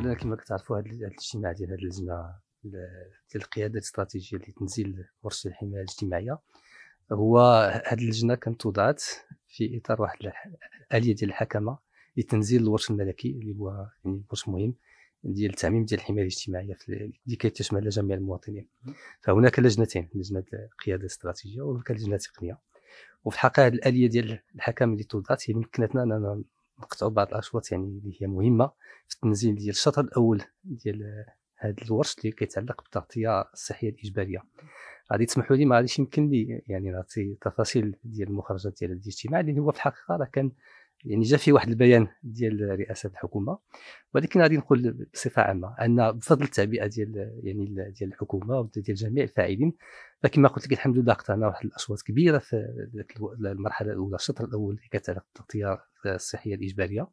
اولا كما كتعرفوا هذا الاجتماع ديال هذه اللجنه ديال القياده الاستراتيجيه لتنزيل ورش الحمايه الاجتماعيه هو هذه اللجنه كانت وضعت في اطار واحد الاليه ديال الحكمه لتنزيل الورش الملكي اللي هو يعني ورش مهم ديال التعميم ديال الحمايه الاجتماعيه اللي كتشمل جميع المواطنين فهناك لجنتين لجنه القياده الاستراتيجيه وهناك لجنه تقنيه وفي الحقيقه هذه الاليه ديال الحكم اللي توضعت هي مكنتنا اننا نقطعوا بعض الاشواط يعني اللي هي مهمه في التنزيل ديال الشطر الاول ديال هذا الورش اللي كيتعلق بالتغطيه الصحيه الاجباريه غادي تسمحوا لي ما غاديش يمكن لي يعني نعطي تفاصيل ديال المخرجات ديال الاجتماع اللي هو في الحقيقه راه كان يعني جا في واحد البيان ديال رئاسه الحكومه ولكن غادي نقول بصفه عامه ان بفضل التعبئه ديال يعني ديال الحكومه وديال جميع الفاعلين فكما قلت لك الحمد لله قطعنا واحد الاصوات كبيره في المرحله الاولى الشطر الاول اللي كتعلق بالتغطيه الصحيه الاجباريه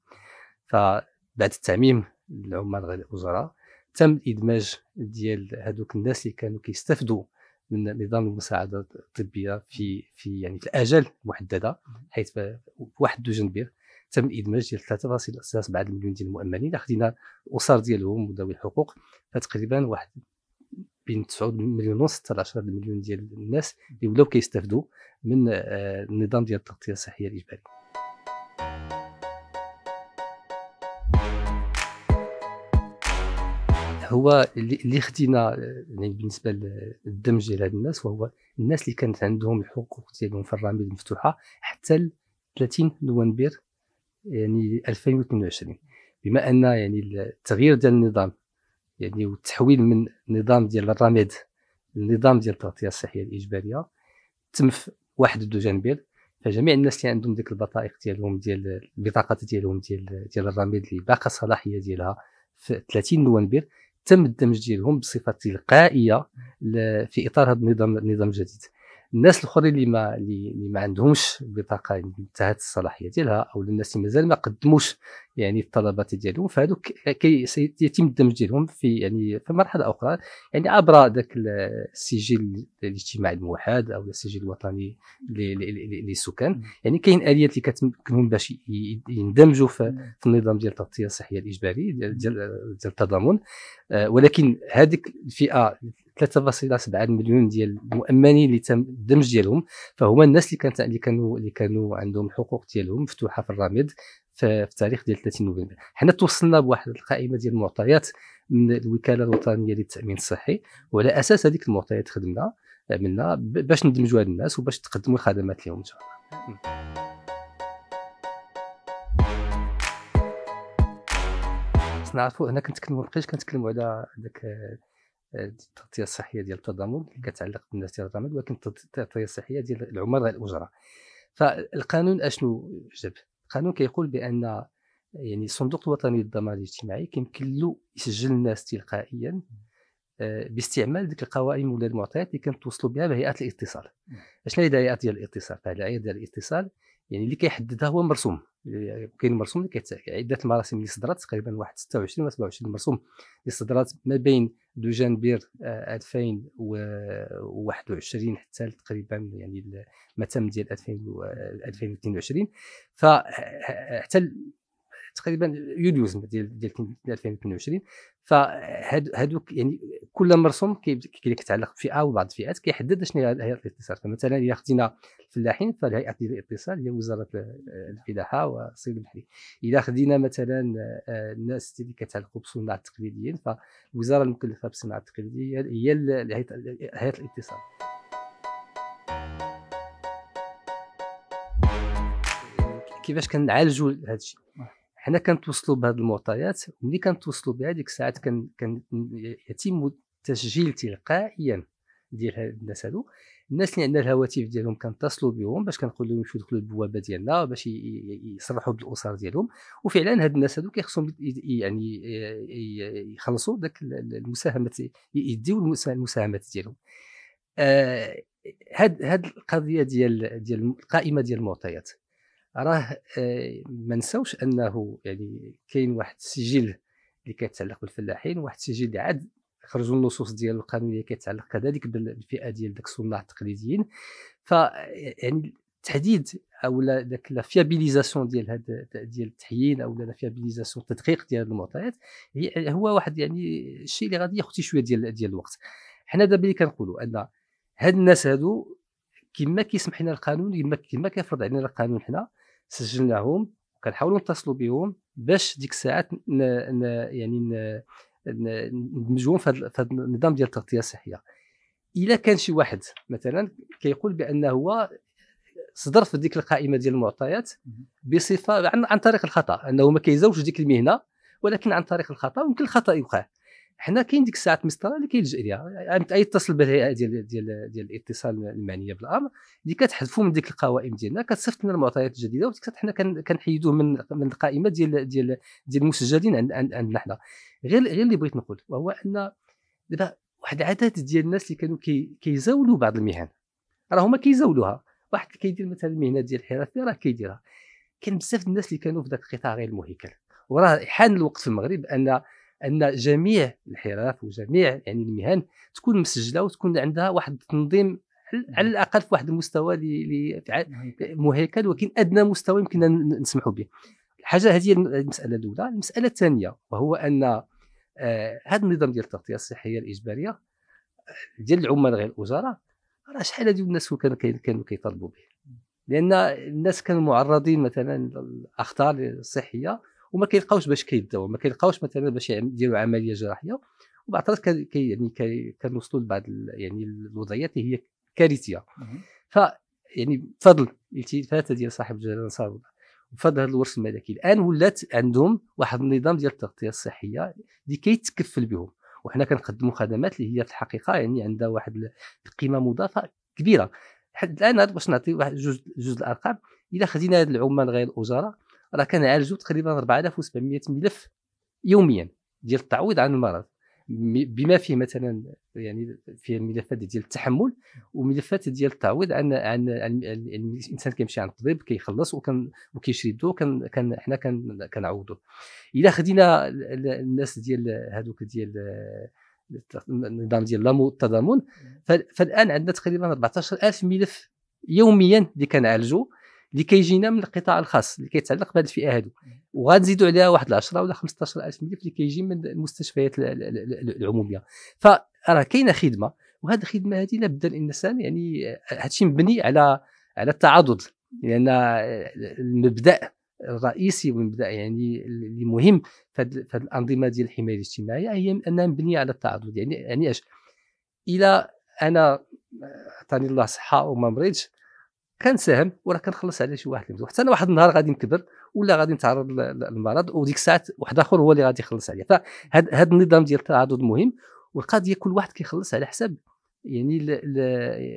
فبعد التعميم العمال غير الوزراء تم الادماج ديال هذوك الناس اللي كانوا كيستافدوا من نظام المساعده الطبيه في في يعني في الاجال المحدده حيث واحد دو جنبير تم ادماج ديال 3.7 مليون ديال المؤمنين خدينا الاسر ديالهم وذوي الحقوق فتقريبا واحد بين 9 مليون ونص حتى 10 مليون ديال الناس اللي ولاو كيستافدوا من آه، النظام ديال التغطيه الصحيه الاجباريه هو اللي خدينا آه، يعني بالنسبه للدمج ديال هاد الناس وهو الناس اللي كانت عندهم الحقوق ديالهم في الرميل المفتوحه حتى 30 نوفمبر يعني 2022 بما ان يعني التغيير ديال النظام يعني والتحويل من نظام ديال الراميد للنظام ديال التغطيه الصحيه الاجباريه تم في 1 جانبير فجميع الناس اللي عندهم ديك البطائق ديالهم ديال البطاقات ديالهم ديال ديال الرماد اللي باقا صلاحيه ديالها في 30 نوفمبر تم الدمج ديالهم بصفه تلقائيه في اطار هذا النظام النظام الجديد الناس الاخرين اللي ما اللي ما عندهمش بطاقه انتهت الصلاحيه ديالها او الناس اللي مازال ما قدموش يعني الطلبات ديالهم فهذوك يتم الدمج ديالهم في يعني في مرحله اخرى يعني عبر ذاك السجل الاجتماعي الموحد او السجل الوطني للسكان يعني كاين اليات اللي كتمكنهم باش يندمجوا في النظام ديال التغطيه الصحيه الاجباري ديال ديال التضامن آه، ولكن هذيك الفئه 3.7 مليون ديال المؤمنين اللي تم الدمج ديالهم فهما الناس اللي كانت اللي كانوا اللي كانوا عندهم الحقوق ديالهم مفتوحه في الراميد في التاريخ ديال 30 نوفمبر حنا توصلنا بواحد القائمه ديال المعطيات من الوكاله الوطنيه للتامين الصحي وعلى اساس هذيك المعطيات خدمنا عملنا باش ندمجوا هاد الناس وباش تقدموا الخدمات لهم ان شاء الله نعرفوا هنا كنتكلموا بقيتش كنتكلموا على داك التغطيه الصحيه ديال التضامن كتعلق بالناس ديال التضامن ولكن التغطيه الصحيه ديال العمراء الاجره فالقانون اشنو جاب القانون كيقول بان يعني الصندوق الوطني للضمان الاجتماعي كيمكن له يسجل الناس تلقائيا آه، باستعمال ديك القوائم ولا المعطيات اللي كنتوصلوا بها بهيئه الاتصال اشنو هي هيئه ديال الاتصال فهاد ديال الاتصال يعني اللي كيحددها هو مرسوم كاين مرسوم اللي كيت عده مراسم اللي صدرات تقريبا واحد 26 ولا 27 مرسوم اللي صدرات ما بين دو جانبير 2021 آه، حتى تقريبا يعني المتم ديال 2022 آه، فحتى تقريبا يوليوز ديال ديال 2022 فهذوك يعني كل مرسوم كيتعلق بفئه وبعض الفئات كيحدد شنو هي هيئه الاتصال فمثلا الا خدينا الفلاحين فالهيئه ديال الاتصال هي وزاره الفلاحه والصيد البحري الا خدينا مثلا آه، الناس اللي كتعلقوا بالصناع التقليديين فالوزاره المكلفه بالصناعه التقليديه هي هيئه الاتصال كيفاش كنعالجوا هذا الشيء حنا كنتوصلوا بهذه المعطيات وملي كنتوصلوا بها ديك الساعات كان, كان يتم التسجيل تلقائيا ديال الناس هادو الناس اللي عندنا الهواتف ديالهم كنتصلوا بهم باش كنقول لهم يمشيو يدخلوا البوابه ديالنا باش يصرحوا بالاسر ديالهم وفعلا هاد الناس هادو كيخصهم يعني يخلصوا داك المساهمات يديوا المساهمات ديالهم آه هاد هاد القضيه ديال ديال القائمه ديال المعطيات راه آه، ما نساوش انه يعني كاين واحد السجل اللي كيتعلق بالفلاحين واحد السجل اللي عاد خرجوا النصوص ديال القانونيه كيتعلق كذلك بالفئه ديال داك الصناع التقليديين ف آه، يعني التحديد او داك لا فيابيليزاسيون ديال هذا ديال التحيين او لا فيابيليزاسيون التدقيق ديال المعطيات هو واحد يعني الشيء اللي غادي ياخذ شويه ديال ديال الوقت حنا دابا اللي كنقولوا ان هاد الناس هادو كما كيسمح لنا القانون كما كما كيفرض علينا القانون حنا سجلناهم وكنحاولوا نتصلوا بهم باش ديك الساعات يعني ندمجوهم في هذا النظام ديال التغطيه الصحيه الا كان شي واحد مثلا كيقول بان هو صدر في ديك القائمه ديال المعطيات بصفه عن, عن طريق الخطا انه ما كيزوجش ديك المهنه ولكن عن طريق الخطا ويمكن الخطا يوقع حنا كاين ديك الساعه مسطره اللي كيلجا ليها اتصل بالهيئه ديال ديال ديال الاتصال المعنيه بالامر اللي كتحذفوا من ديك القوائم ديالنا كتصيفط لنا المعطيات الجديده حنا كنحيدوه من من القائمه ديال ديال ديال المسجلين عندنا حنا غير غير اللي بغيت نقول وهو ان دابا واحد العدد ديال الناس اللي كانوا كيزاولوا كي بعض المهن راه هما كيزاولوها واحد اللي كيدير مثلا المهنه ديال الحرفيه راه كيديرها كاين بزاف الناس اللي كانوا في ذاك القطاع غير المهيكل وراه حان الوقت في المغرب ان ان جميع الحرف وجميع يعني المهن تكون مسجله وتكون عندها واحد التنظيم على الاقل في واحد المستوى اللي مهيكل ولكن ادنى مستوى يمكن نسمحوا به الحاجه هذه المساله الاولى المساله الثانيه وهو ان آه هذا النظام ديال التغطيه الصحيه الاجباريه آه، ديال العمال غير الاجراء راه شحال هذو الناس كانوا كانوا كيطالبوا به لان الناس كانوا معرضين مثلا للاخطار الصحيه وما كيلقاوش باش كيبداو ما كيلقاوش مثلا باش يديروا عمليه جراحيه وبعض كي يعني كنوصلوا لبعض يعني الوضعيات اللي هي كارثيه ف يعني بفضل الالتفاته ديال صاحب الجلاله انصار بفضل هذا الورث الملكي الان ولات عندهم واحد النظام ديال التغطيه الصحيه اللي كيتكفل بهم وحنا كنقدموا خدمات اللي هي في الحقيقه يعني عندها واحد القيمه مضافه كبيره حتى الان باش نعطي واحد جوج جوج الارقام الا خدينا هاد العمال غير الاجراء راه كنعالجوا تقريبا 4700 ملف يوميا ديال التعويض عن المرض بما فيه مثلا يعني في الملفات ديال التحمل وملفات ديال التعويض عن عن, الانسان كيمشي عند الطبيب كيخلص وكان وكيشري الدواء كان كان حنا كنعوضو الا خدينا الناس ديال هذوك ديال النظام ديال لامو التضامن فالان عندنا تقريبا 14000 ملف يوميا اللي كنعالجوا اللي كيجينا من القطاع الخاص اللي كيتعلق بهذه الفئه هذو وغنزيدوا عليها واحد 10 ولا 15 الف مليون اللي كيجي من المستشفيات العموميه فراه كاينه خدمه وهذه الخدمه هذه لابد الانسان يعني آه، هادشي مبني على على التعاضد لان يعني المبدا الرئيسي والمبدا يعني اللي مهم في هذه الانظمه ديال الحمايه الاجتماعيه هي انها مبنيه على التعاضد يعني يعني اش الى انا آه، عطاني الله صحه وما مريضش كنساهم ولا كنخلص على شي واحد حتى انا واحد النهار غادي نكبر ولا غادي نتعرض للمرض وديك الساعه واحد اخر هو اللي غادي يخلص عليا فهاد النظام ديال التعاضد مهم والقضيه كل واحد كيخلص على حساب يعني الـ الـ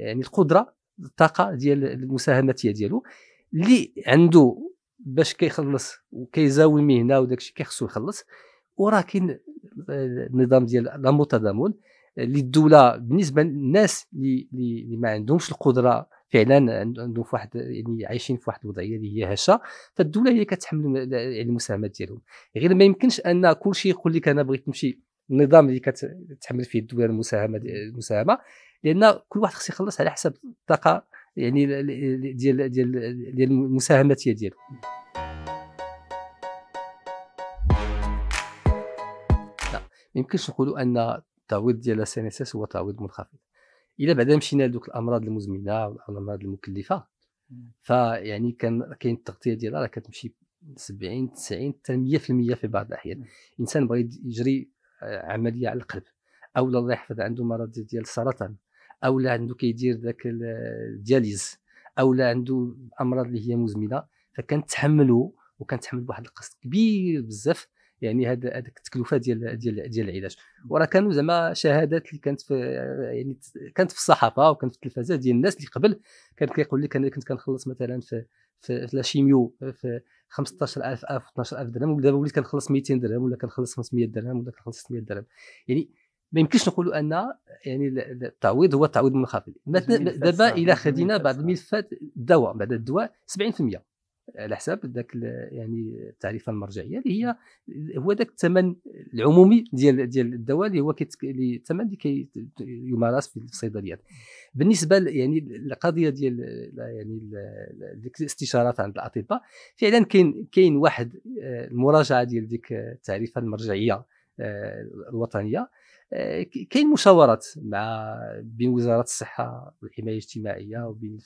يعني القدره الطاقه ديال المساهماتيه ديالو اللي عنده باش كيخلص وكيزاوي مهنه وداك الشيء كيخصو يخلص وراه كاين النظام آه، ديال لاموتادامون اللي الدوله بالنسبه للناس اللي ما عندهمش القدره فعلا عندهم في واحد يعني عايشين في واحد الوضعيه اللي هي هشه فالدوله هي كتحمل يعني المساهمات ديالهم غير ما يمكنش ان كل شيء يقول لك انا بغيت نمشي النظام اللي كتحمل فيه الدوله المساهمه المساهمه لان كل واحد خص يخلص على حسب الطاقه يعني ديال ديال ديال المساهمات ديالو ما يمكنش نقولوا ان التعويض ديال السي هو تعويض منخفض الا بعدا مشينا لدوك الامراض المزمنه والامراض المكلفه فيعني كان كاين التغطيه ديالها راه كتمشي 70 90 حتى 100% في بعض الاحيان الانسان بغى يجري آه، عمليه على القلب او الله يحفظ عنده مرض ديال السرطان او لا عنده كيدير ذاك الدياليز او لا عنده امراض اللي هي مزمنه فكنتحملوا وكنتحمل بواحد القسط كبير بزاف يعني هذيك التكلفه ديال ديال ديال العلاج وراه كانوا زعما شهادات اللي كانت في يعني كانت في الصحافه وكانت في التلفازه ديال الناس اللي قبل كان كيقول لك انا كنت كنخلص مثلا في في, لا لاشيميو في 15000 ألف 12000 درهم ودابا وليت كنخلص 200 درهم ولا كنخلص 500 درهم ولا كنخلص 600 درهم يعني ما يمكنش نقولوا ان يعني التعويض هو تعويض منخفض دابا الى خدينا بعض الملفات الدواء بعد الدواء 70% على حساب ذاك يعني التعريفه المرجعيه اللي هي هو ذاك الثمن العمومي ديال ديال الدواء اللي هو الثمن اللي كي يمارس في الصيدليات بالنسبه يعني القضيه ديال يعني الاستشارات عند الاطباء فعلا كاين كاين واحد آه، المراجعه ديال ديك التعريفه المرجعيه آه، الوطنيه آه، كاين مشاورات مع بين وزاره الصحه والحمايه الاجتماعيه وبين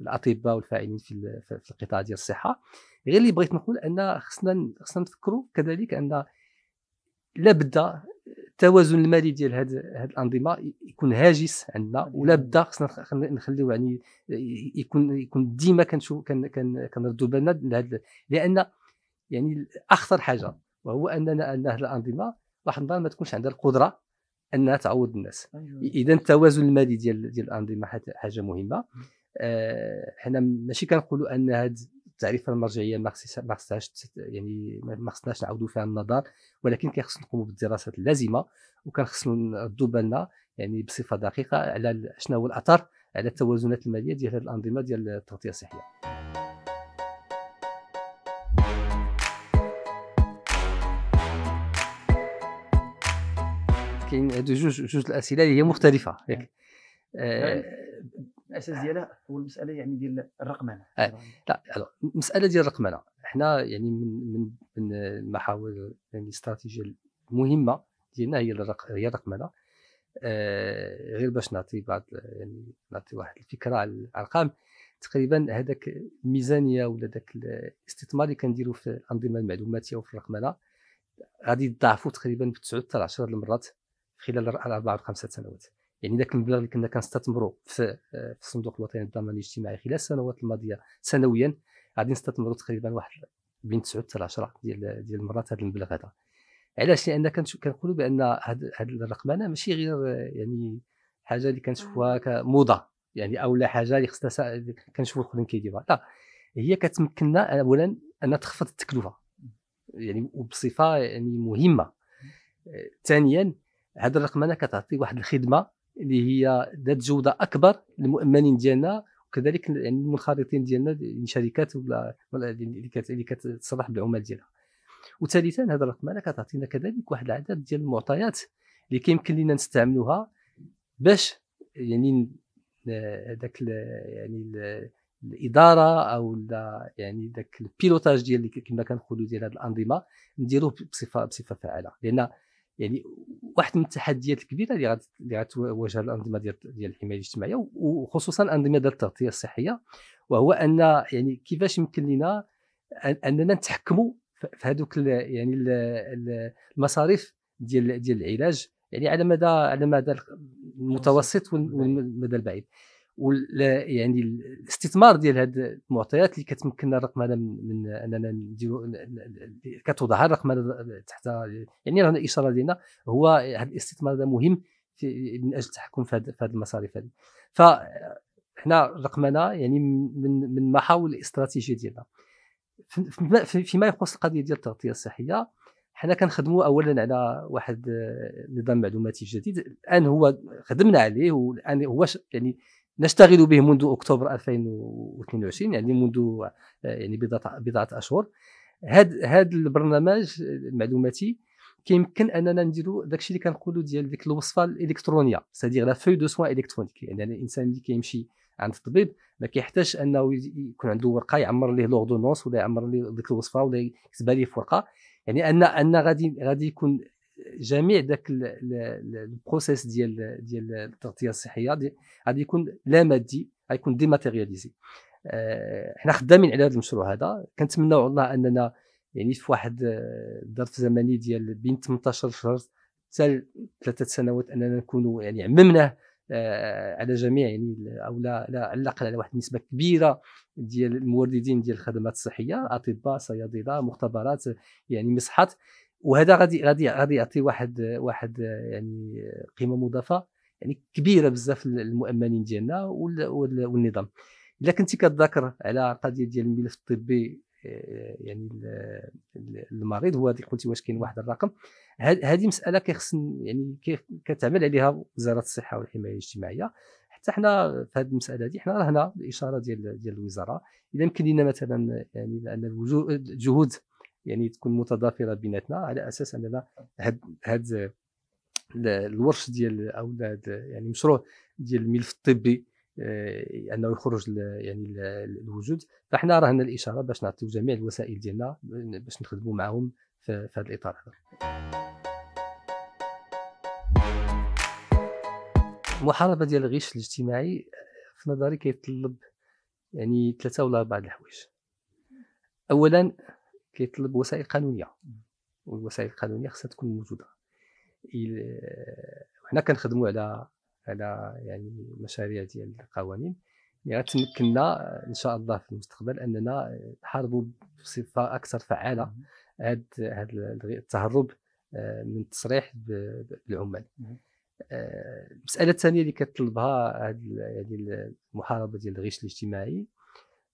الاطباء والفاعلين في في القطاع ديال الصحه غير اللي بغيت نقول ان خصنا خصنا نفكروا كذلك ان لابد التوازن المالي ديال هاد هاد الانظمه يكون هاجس عندنا ولا بدا خصنا نخليو يعني يكون يكون ديما كنشوف كنردوا بالنا لان يعني اخطر حاجه وهو اننا ان هاد الانظمه واحد النهار ما تكونش عندها القدره انها تعوض الناس أيوة. اذا التوازن المالي ديال ديال الانظمه حاجه مهمه أه حنا ماشي كنقولوا ان هذا التعريف المرجعيه ما خصهاش يعني ما خصناش نعاودوا فيها النظر ولكن كيخص نقوموا بالدراسات اللازمه وكان نردوا بالنا يعني بصفه دقيقه على شنو هو الاثر على التوازنات الماليه ديال هذه الانظمه ديال التغطيه الصحيه كاين هادو جوج جوج الاسئله اللي هي مختلفه آه. ياك آه، يعني الاساس ديالها هو المساله يعني ديال الرقمنه آه. لا المساله ديال الرقمنه حنا يعني من من من المحاور يعني الاستراتيجيه المهمه ديالنا هي هي الرقمنه آه غير باش نعطي بعض يعني نعطي واحد الفكره على الارقام تقريبا هذاك الميزانيه ولا ذاك الاستثمار اللي كنديروا في الانظمه المعلوماتيه وفي الرقمنه غادي يضاعفوا تقريبا ب 9 حتى 10 المرات خلال الاربع خمسه سنوات يعني ذاك المبلغ اللي كنا كنستثمروا في, في الصندوق الوطني للضمان الاجتماعي خلال السنوات الماضيه سنويا غادي نستثمروا تقريبا واحد بين 9 حتى 10 ديال ديال المرات هذا المبلغ هذا علاش لان كنقولوا بان هذه الرقمنه ماشي غير يعني حاجه اللي كنشوفوها آه. كموضه يعني او لا حاجه اللي خصنا كنشوفوا الاخرين كيديروها لا هي كتمكننا اولا ان تخفض التكلفه يعني وبصفه يعني مهمه ثانيا هذا الرقمنه كتعطي واحد الخدمه اللي هي ذات جوده اكبر للمؤمنين ديالنا وكذلك يعني المنخرطين ديالنا الشركات ولا اللي كتصرح بالعمال ديالها وثالثا هذا الرقمنه كتعطينا كذلك واحد العدد ديال المعطيات اللي كيمكن لينا نستعملوها باش يعني هذاك يعني الاداره او يعني ذاك البيلوتاج ديال كما كنقولوا ديال هذه الانظمه نديروه بصفه بصفه فعاله لان يعني واحد من التحديات الكبيره اللي اللي غتواجه الانظمه ديال ديال الحمايه الاجتماعيه وخصوصا الانظمه ديال التغطيه الصحيه وهو ان يعني كيفاش يمكن لنا اننا نتحكموا في هذوك يعني المصاريف ديال ديال العلاج يعني على مدى على مدى المتوسط والمدى البعيد يعني الاستثمار ديال هاد المعطيات اللي كتمكننا الرقم هذا من اننا نديرو كتوضع الرقم هذا تحت يعني راه الاشاره ديالنا هو هذا الاستثمار هذا مهم في من اجل التحكم في هاد المصاريف هذه حنا رقمنا يعني من من محاول الاستراتيجيه ديالنا فيما يخص القضيه ديال التغطيه الصحيه حنا كنخدموا اولا على واحد آه، نظام معلوماتي جديد الان هو خدمنا عليه والان هو يعني نشتغل به منذ اكتوبر 2022 يعني منذ آه، يعني بضعه اشهر هذا هذا البرنامج المعلوماتي كيمكن اننا نديروا داكشي اللي كنقولوا ديال ديك الوصفه الالكترونيه سادير لا فوي دو سوا الكترونيك يعني الانسان اللي كيمشي عند الطبيب ما كيحتاجش انه يكون عنده ورقه يعمر ليه لوردونونس ولا يعمر ليه ديك الوصفه ولا يكتبها ليه في ورقه يعني ان ان غادي غادي يكون جميع ذاك البروسيس ديال ديال التغطيه الصحيه دي غادي يكون لا مادي غيكون ديماتيرياليزي آه، حنا خدامين على هذا المشروع هذا كنتمناو والله اننا يعني في واحد الظرف آه، زمني ديال بين 18 شهر حتى ثلاثه سنوات اننا نكونوا يعني عممناه آه، على جميع يعني او لا على الاقل على واحد النسبه كبيره ديال الموردين ديال الخدمات الصحيه اطباء صيادله مختبرات يعني مصحات وهذا غادي غادي غادي يعطي واحد واحد يعني قيمه مضافه يعني كبيره بزاف للمؤمنين ديالنا والنظام الا كنتي كتذكر على القضيه ديال الملف الطبي آه، يعني المريض هو هذه قلتي واش كاين واحد الرقم هذه مساله كيخص يعني كتعمل عليها وزاره الصحه والحمايه الاجتماعيه حتى حنا في هذه المساله هذه حنا راه هنا الاشاره ديال ديال الوزاره اذا يمكن لنا مثلا يعني لان الجهود يعني تكون متضافره بيناتنا على اساس اننا هاد هاد الورش ديال او يعني مشروع ديال الملف الطبي آه، انه يخرج يعني الوجود فاحنا راهنا الاشاره باش نعطيو جميع الوسائل ديالنا باش نخدموا معاهم في هذا الاطار هذا المحاربه ديال الغش الاجتماعي في نظري كيتطلب يعني ثلاثه ولا اربعه الحوايج اولا كيطلب وسائل قانونيه والوسائل القانونيه خصها تكون موجوده وحنا كنخدموا على على يعني مشاريع ديال القوانين يعني غتمكننا ان شاء الله في المستقبل اننا نحاربوا بصفه اكثر فعاله هذا التهرب آه، من التصريح بالعمال آه، المساله الثانيه اللي كتطلبها يعني المحاربه ديال الغش الاجتماعي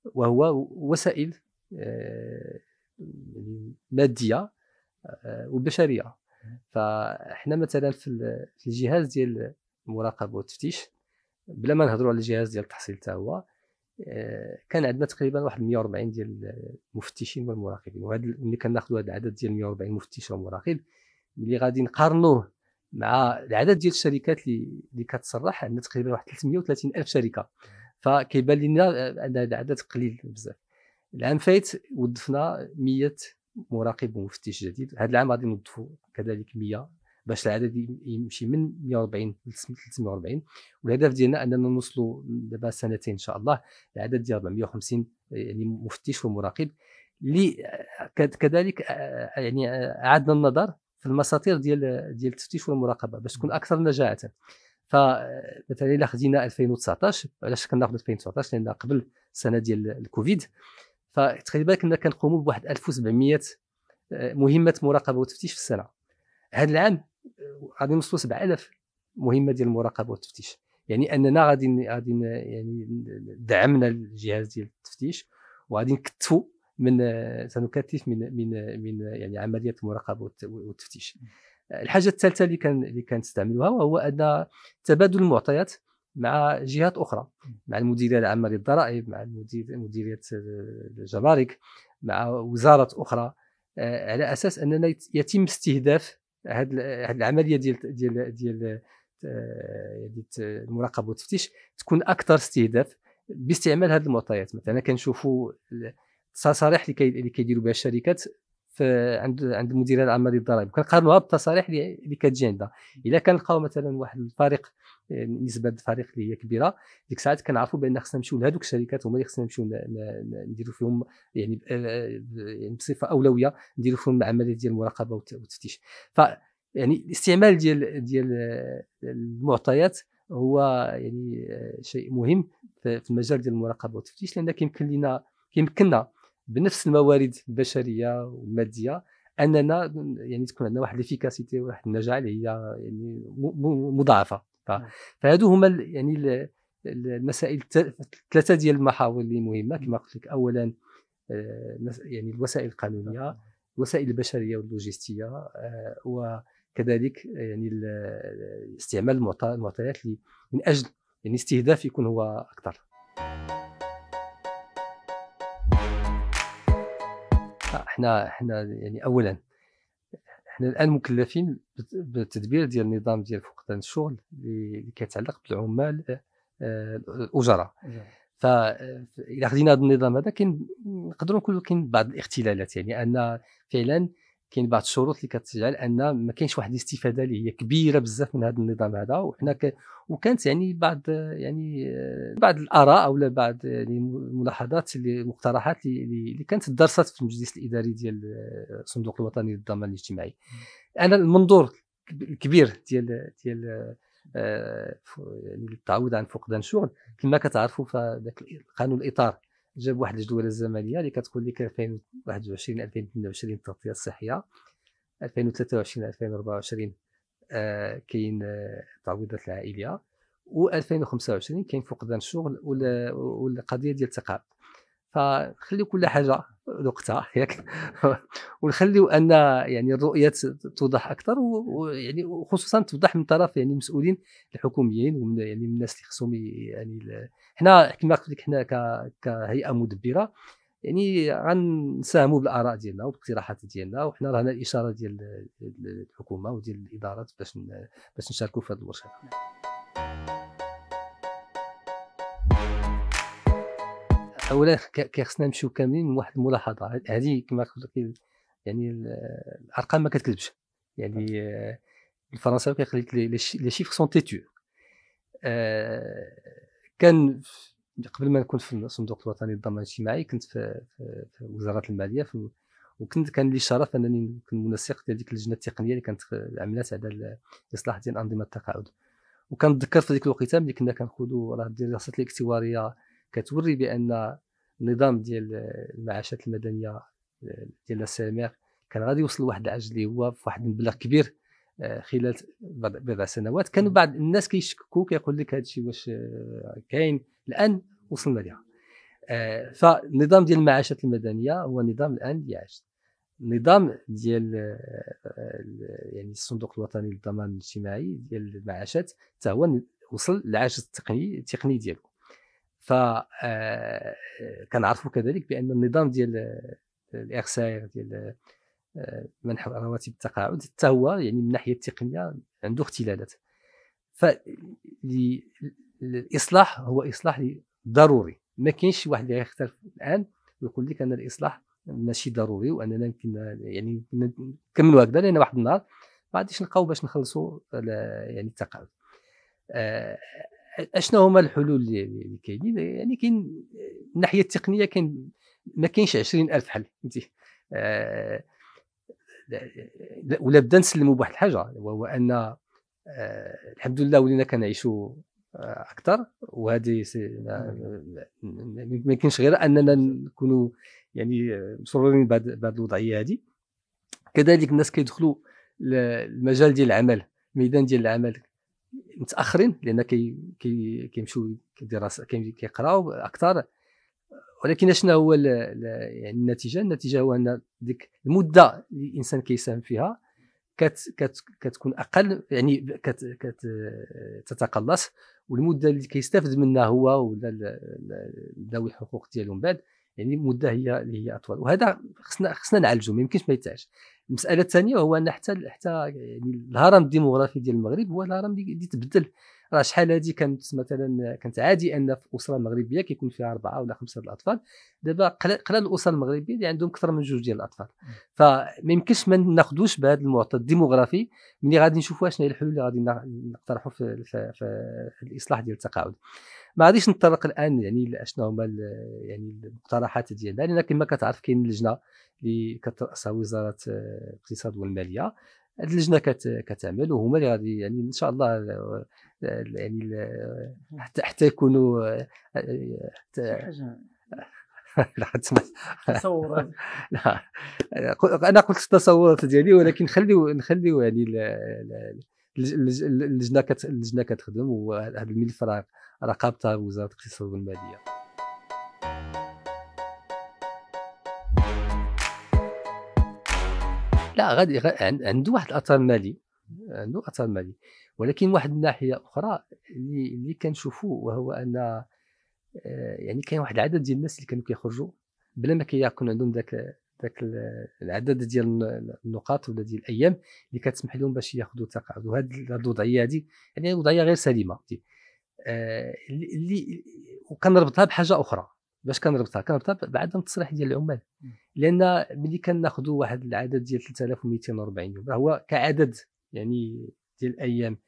وهو وسائل آه، يعني ماديه آه، وبشريه فاحنا مثلا في الجهاز ديال المراقبه والتفتيش بلا ما نهضروا على الجهاز ديال التحصيل حتى هو آه، كان عندنا تقريبا واحد 140 ديال المفتشين والمراقبين وهذا ملي كناخذوا هذا العدد ديال 140 مفتش ومراقب ملي غادي نقارنوه مع العدد ديال الشركات اللي كتصرح عندنا تقريبا واحد 330 الف شركه فكيبان لنا آه، ان هذا عدد قليل بزاف العام فات وظفنا 100 مراقب ومفتش جديد هذا العام غادي نوظفوا كذلك 100 باش العدد يمشي من 140 ل 340 والهدف ديالنا اننا نوصلوا دابا سنتين ان شاء الله العدد ديال 450 يعني مفتش ومراقب اللي كذلك يعني اعدنا النظر في المساطير ديال ديال التفتيش والمراقبه باش تكون اكثر نجاعه فمثلا الا خدينا 2019 علاش كناخذ 2019 لان قبل السنه ديال الكوفيد بالك كنا كنقوموا بواحد 1700 آه، مهمه مراقبه وتفتيش في السنه هذا العام آه، غادي نوصلوا 7000 مهمه ديال المراقبه والتفتيش يعني اننا غادي غادي يعني دعمنا الجهاز ديال التفتيش وغادي نكثفوا من آه، سنكثف من من من يعني عمليه المراقبه والتفتيش الحاجه الثالثه اللي كان اللي كنستعملوها وهو ان تبادل المعطيات مع جهات اخرى مع المديريه العامه للضرائب مع مديريه الجمارك مع وزارات اخرى آه، على اساس اننا يتم استهداف هذه العمليه ديال ديال ديال المراقبه آه، يعني والتفتيش تكون اكثر استهداف باستعمال هذه المعطيات مثلا كنشوفوا التصاريح اللي كيديروا بها الشركات عند عند المديريه العامه للضرائب كنقارنوها بالتصاريح اللي كتجي عندنا اذا كنلقاو مثلا واحد الفريق نسبه الفريق اللي هي كبيره ديك الساعات كنعرفوا بان خصنا نمشيو لهذوك الشركات هما اللي خصنا نمشيو نديروا فيهم يعني, يعني بصفه اولويه نديروا فيهم العمليه ديال المراقبه والتفتيش ف يعني الاستعمال ديال ديال المعطيات هو يعني شيء مهم في المجال ديال المراقبه والتفتيش لان كيمكن لنا كيمكننا بنفس الموارد البشريه والماديه اننا يعني تكون عندنا واحد الافيكاسيتي واحد النجاعه اللي هي يعني مضاعفه نعم. فهادو هما يعني المسائل ثلاثه ديال المحاور اللي مهمه كما قلت لك اولا آه، يعني الوسائل القانونيه نعم. الوسائل البشريه واللوجستيه آه، وكذلك آه، يعني استعمال المعطيات من اجل يعني استهداف يكون هو اكثر احنا احنا يعني اولا حنا الان مكلفين بالتدبير ديال النظام ديال فقدان الشغل اللي كيتعلق بالعمال آه، الاجراء فاذا خدينا هذا النظام هذا كاين نقدروا نقولوا كاين بعض الاختلالات يعني ان فعلا كاين بعض الشروط اللي كتجعل ان ما كاينش واحد الاستفاده اللي هي كبيره بزاف من هذا النظام هذا وحنا ك... وكانت يعني بعض يعني بعض الاراء او بعض يعني الملاحظات اللي مقترحات اللي, اللي كانت درست في المجلس الاداري ديال الصندوق الوطني للضمان الاجتماعي انا المنظور الكبير ديال ديال آه، يعني التعويض عن فقدان الشغل كما كتعرفوا فذاك القانون الاطار جاب واحد الجدوله الزمنيه اللي كتقول لك 2021 2022 التغطيه الصحيه 2023 2024 آه كاين التعويضات آه، العائليه و 2025 كاين فقدان الشغل والقضيه ديال التقاعد فخليو كل حاجه نقطه ياك ونخليو ان يعني الرؤيه توضح اكثر ويعني وخصوصا توضح من طرف يعني المسؤولين الحكوميين ومن يعني من الناس اللي خصهم يعني حنا كما قلت لك حنا كهيئه مدبره يعني غنساهموا بالاراء ديالنا وبالاقتراحات ديالنا وحنا رانا الاشاره ديال الحكومه وديال الادارات باش باش نشاركوا في هذه الورشه اولا خصنا نمشيو كاملين من واحد الملاحظه هذه كما قلت لك يعني الارقام ما كتكذبش يعني الفرنساوي كيقول لك لي شيفر سون تيتو آه، كان قبل ما نكون في الصندوق الوطني للضمان الاجتماعي كنت في, في, في وزاره الماليه في وكنت كان لي شرف انني كنت منسق ديال ديك اللجنه التقنيه اللي كانت عملات على الاصلاح ديال انظمه التقاعد وكنتذكر في ديك الوقيته ملي كنا كنخوضوا راه الدراسات الاكتواريه كتوري بان النظام ديال المعاشات المدنيه ديال السامير كان غادي يوصل لواحد العجز اللي هو في واحد المبلغ كبير آه، خلال بضع سنوات كانوا بعض الناس كيشككوا كيقول لك هذا الشيء واش آه، كاين الان وصلنا لها آه، فالنظام ديال المعاشات المدنيه هو نظام الان اللي عاش النظام ديال يعني الصندوق الوطني للضمان الاجتماعي ديال المعاشات حتى هو وصل للعجز التقني التقني ديالو آه، كنعرفوا كذلك بان النظام ديال آه، الاغسير ديال آه، منح الرواتب التقاعد حتى هو يعني من الناحيه التقنيه عنده اختلالات فالاصلاح هو اصلاح ضروري ما كاينش شي واحد اللي غيختلف الان ويقول لك ان الاصلاح ماشي ضروري واننا يمكن يعني نكملوا هكذا لان واحد النهار ما غاديش نلقاو باش نخلصوا يعني التقاعد اشنو هما الحلول اللي كاينين يعني كاين من الناحيه التقنيه كاين ما كاينش 20000 حل فهمتي أه ولا بدا نسلموا بواحد الحاجه وهو ان أه الحمد لله ولينا كنعيشوا آه، اكثر وهذه ما يمكنش غير اننا نكونوا يعني مسرورين بهذه الوضعيه هذه كذلك الناس كيدخلوا المجال ديال العمل الميدان ديال العمل متاخرين لان كي كي كيمشيو كيدراسه كيقراو اكثر ولكن اشنا هو يعني النتيجه النتيجه هو ان ديك المده اللي الانسان كيساهم فيها كت كت كتكون اقل يعني كت كت تتقلص والمده اللي كيستافد منها هو ولا ذوي الحقوق ديالهم بعد يعني المده هي اللي هي اطول وهذا خصنا خصنا نعالجه ما يمكنش ما يتعالج المساله الثانيه هو ان حتى حتى يعني الهرم الديموغرافي ديال المغرب هو الهرم اللي تبدل راه شحال هذه كانت مثلا كانت عادي ان في اسره مغربيه كيكون فيها اربعه ولا خمسه ديال الاطفال دابا قلال الاسر المغربيه اللي عندهم اكثر من جوج ديال الاطفال فما يمكنش ما ناخذوش بهذا المعطى الديموغرافي ملي غادي نشوفوا شنو هي الحلول اللي غادي نقترحوا في, في, في, في الاصلاح ديال التقاعد ما غاديش نتطرق الان يعني شنو هما يعني المقترحات ديالنا لان كما كتعرف كاين اللجنه اللي كتراسها وزاره آه، الاقتصاد والماليه هاد اللجنه كتعمل وهما اللي غادي يعني ان شاء الله آه، آه، يعني حتى حتى يكونوا حتى تصورات انا قلت التصورات ديالي ولكن نخليو نخليو يعني اللجنه كت اللجنه كتخدم وهذا الملف راه رقابتها بوزاره الاقتصاد والماليه لا غادي عنده واحد الاثر مالي عنده اثر مالي ولكن واحد الناحيه اخرى اللي اللي كنشوفوا وهو ان آه، يعني كاين واحد العدد ديال الناس اللي كانوا كيخرجوا بلا ما كيكون عندهم ذاك ذاك العدد ديال النقاط ولا ديال الايام اللي كتسمح لهم باش ياخذوا التقاعد وهذه الوضعيه هذه يعني وضعيه غير سليمه اللي وكنربطها بحاجه اخرى باش كنربطها كنربطها بعدم التصريح ديال العمال لان ملي كناخذوا واحد العدد ديال 3240 يوم هو كعدد يعني ديال الايام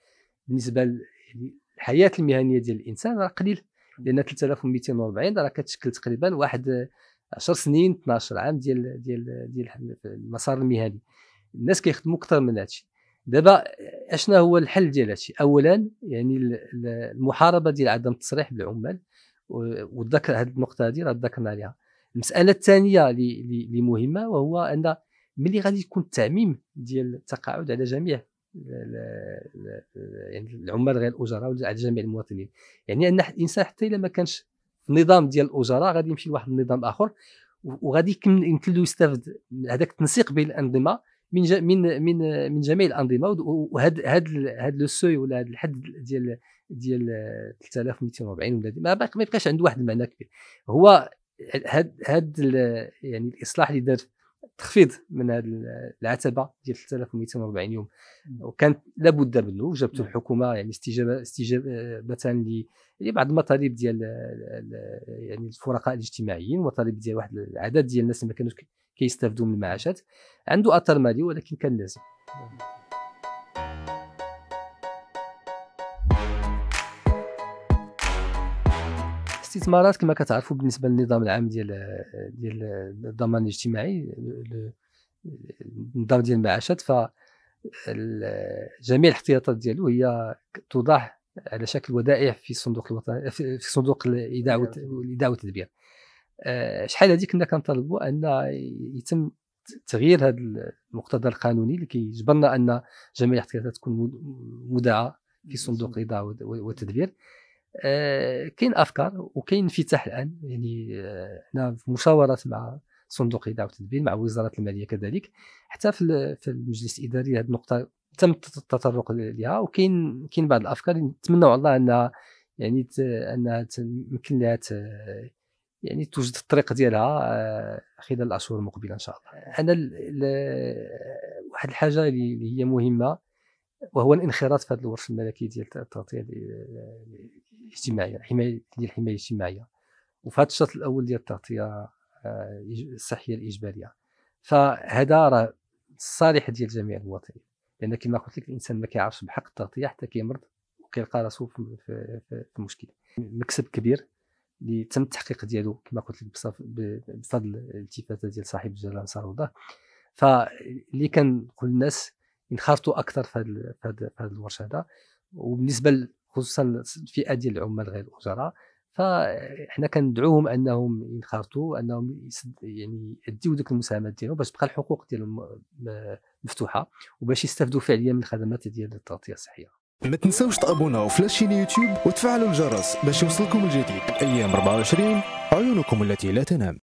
بالنسبه للحياه يعني المهنيه ديال الانسان راه قليل لان 3240 راه كتشكل تقريبا واحد 10 سنين 12 عام ديال ديال ديال المسار المهني الناس كيخدموا اكثر من هادشي دابا اشنا هو الحل ديال هادشي اولا يعني المحاربه ديال عدم التصريح بالعمال والذكر هذه النقطه هذه راه ذكرنا عليها المساله الثانيه اللي مهمه وهو ان ملي غادي يكون التعميم ديال التقاعد على جميع يعني العمال غير الاجراء ولا على جميع المواطنين يعني ان الانسان حتى الا ما كانش النظام ديال الاجراء غادي يمشي لواحد النظام اخر وغادي يمكن له يستافد هذاك التنسيق بين الانظمه من من من من جميع الانظمه وهذا هذا هذا لو سوي ولا هذا الحد ديال ديال 3240 ولا ما بقاش عنده واحد المعنى كبير هو هاد هاد يعني الاصلاح اللي دار تخفيض من هذه العتبه ديال 3240 يوم وكان لابد منه وجابته نعم. الحكومه يعني استجابه استجابه لبعض المطالب ديال يعني الفرقاء الاجتماعيين ومطالب ديال واحد العدد ديال الناس اللي ما كانوش كيستافدوا من المعاشات عنده اثر مالي ولكن كان لازم الاستثمارات كما كتعرفوا بالنسبه للنظام العام ديال ديال الضمان الاجتماعي النظام ديال المعاشات ف جميع الاحتياطات ديالو هي توضع على شكل ودائع في صندوق الوطني في صندوق الايداع والايداع والتدبير آه، شحال هذه كنا كنطالبوا ان يتم تغيير هذا المقتضى القانوني اللي كيجبرنا ان جميع الاحتكارات تكون مودعه في صندوق رضا والتدبير آه، كاين افكار وكاين انفتاح الان يعني حنا آه، في مشاورات مع صندوق رضا والتدبير مع وزاره الماليه كذلك حتى في المجلس الاداري هذه النقطه تم التطرق لها وكاين كاين بعض الافكار اللي على الله انها يعني انها يمكن لها يعني توجد الطريق ديالها آه، خلال الاشهر المقبله ان شاء الله آه. انا واحد الحاجه اللي هي مهمه وهو الانخراط في هذا الورش الملكي ديال التغطيه الاجتماعيه الحمايه ديال الحمايه الاجتماعيه وفي هذا الشرط الاول ديال التغطيه آه، الصحيه الاجباريه فهذا راه صالح ديال جميع المواطنين لان كما قلت لك الانسان ما كيعرفش بحق التغطيه حتى كيمرض وكيلقى راسو في, المشكل مكسب كبير اللي تم التحقيق ديالو كما قلت لك بفضل الالتفاته ديال صاحب الجلاله نصر الله فاللي كل الناس ينخرطوا اكثر في هذا الورش هذا وبالنسبه خصوصا الفئه ديال العمال غير الاجراء فاحنا كندعوهم انهم ينخرطوا انهم يعني يديو ديك المساهمات ديالهم باش تبقى الحقوق ديالهم مفتوحه وباش يستافدوا فعليا من الخدمات ديال التغطيه الصحيه ما تنساوش تابوناو في لاشين يوتيوب وتفعلوا الجرس باش يوصلكم الجديد ايام 24 عيونكم التي لا تنام